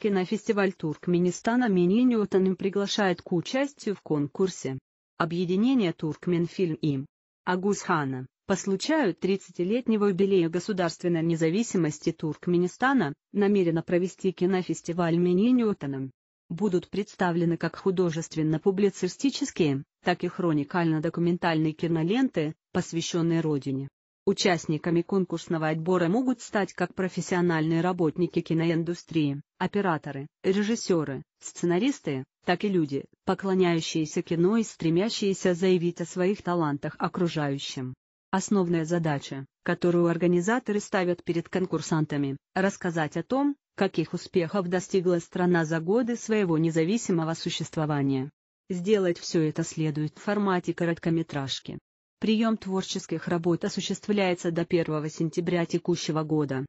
Кинофестиваль Туркменистана Мини Ньютоном приглашает к участию в конкурсе. Объединение Туркменфильм им. Агусхана. по случаю 30-летнего юбилея государственной независимости Туркменистана, намерена провести кинофестиваль Мини Ньютоном. Будут представлены как художественно-публицистические, так и хроникально-документальные киноленты, посвященные родине. Участниками конкурсного отбора могут стать как профессиональные работники киноиндустрии, операторы, режиссеры, сценаристы, так и люди, поклоняющиеся кино и стремящиеся заявить о своих талантах окружающим. Основная задача, которую организаторы ставят перед конкурсантами, рассказать о том, каких успехов достигла страна за годы своего независимого существования. Сделать все это следует в формате короткометражки. Прием творческих работ осуществляется до 1 сентября текущего года.